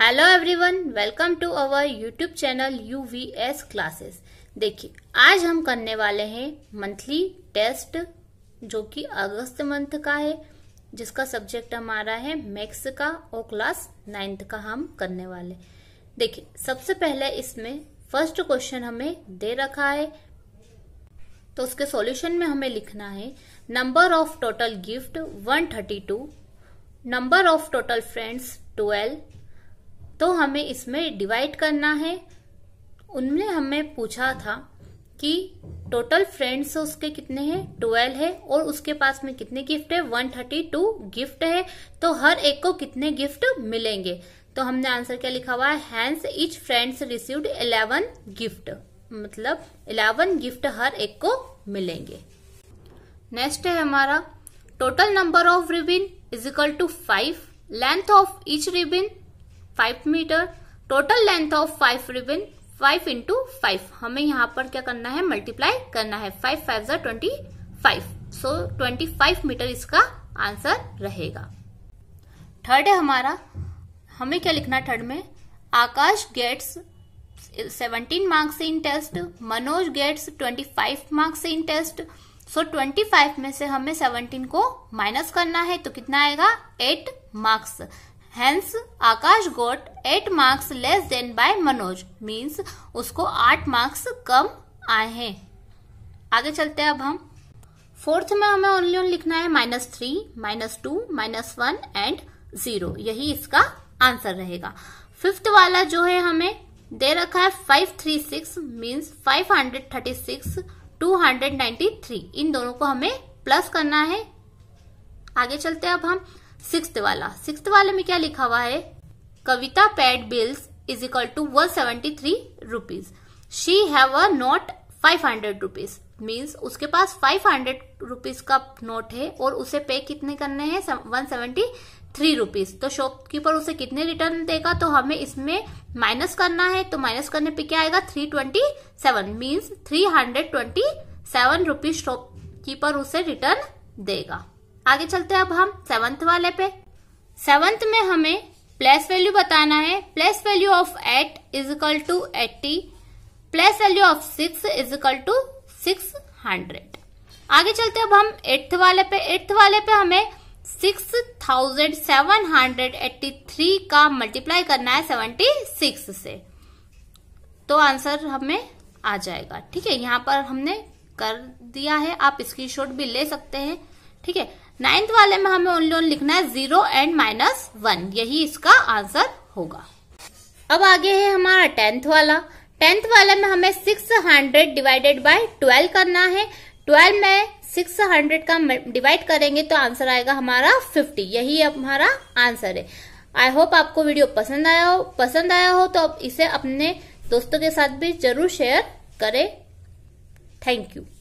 hello everyone welcome to our YouTube channel U V S classes देखिए आज हम करने वाले हैं मंथली टेस्ट जो कि अगस्त मंथ का है जिसका सब्जेक्ट हमारा है मैथ्स का और क्लास नाइन्थ का हम करने वाले देखिए सबसे पहले इसमें फर्स्ट क्वेश्चन हमें दे रखा है तो उसके सॉल्यूशन में हमें लिखना है number of total gift one number of total friends twelve तो हमें इसमें डिवाइड करना है उनमें हमें पूछा था कि टोटल फ्रेंड्स उसके कितने हैं ट्वेल्व है और उसके पास में कितने गिफ्ट है वन थर्टी टू गिफ्ट है तो हर एक को कितने गिफ्ट मिलेंगे तो हमने आंसर क्या लिखा हुआ है hence each friends received eleven gift मतलब इलेवन गिफ्ट हर एक को मिलेंगे नेक्स्ट है हमारा total number of ribbon is equal to five length of each ribbon five metre total length of five ribbon five into five हमें यहाँ पर क्या करना है मल्टीप्लाई करना है फाइव फाइव जो twenty five so twenty five metre इसका आंसर रहेगा थर्ड है हमारा हमें क्या लिखना थर्ड में Akash gets 17 marks in test Manoj gets 25 marks in test so 25 में से हमें 17 को माइनस करना है तो कितना आएगा 8 marks hence Akash got eight marks less than by Manoj means उसको आठ मार्क्स कम आए हैं आगे चलते हैं अब हम फोर्थ में हमें ओनली ओन लिखना है minus three minus two minus one and zero यही इसका आंसर रहेगा फिफ्थ वाला जो है हमें दे रखा है five three six means five hundred thirty six two hundred ninety three इन दोनों को हमें प्लस करना है आगे चलते हैं अब हम सिक्स वाला सिक्स वाले में क्या लिखा हुआ है Kavita paid bills is equal to one seventy three rupees she have a note five hundred rupees means उसके पास फाइव हंड्रेड रुपीज का नोट है और उसे पे कितने करने हैं वन सेवेंटी थ्री रूपीज तो शॉपकीपर उसे कितने रिटर्न देगा तो हमें इसमें माइनस करना है तो माइनस करने पे क्या आएगा three twenty seven means three hundred twenty seven rupees shopkeeper उसे रिटर्न देगा आगे चलते हैं अब हम सेवंथ वाले पे सेवंथ में हमें प्लस वैल्यू बताना है plus value of eight is equal to eighty plus value of six is equal to six hundred आगे चलते अब हम एट्थ वाले पे एट्थ वाले पे हमें six thousand seven hundred eighty three का मल्टीप्लाई करना है सेवेंटी सिक्स से तो आंसर हमें आ जाएगा ठीक है यहाँ पर हमने कर दिया है आप स्क्रीनशॉट भी ले सकते हैं ठीक है नाइन्थ वाले में हमें ओनली लोन लिखना है जीरो एंड माइनस वन यही इसका आंसर होगा अब आगे है हमारा टेंथ वाला टेंथ वाले में हमें six hundred divided by twelve करना है ट्वेल्व में सिक्स हंड्रेड का डिवाइड करेंगे तो आंसर आएगा हमारा फिफ्टी यही हमारा आंसर है आई होप आपको वीडियो पसंद आया हो पसंद आया हो तो इसे अपने दोस्तों के साथ भी जरूर शेयर करें थैंक यू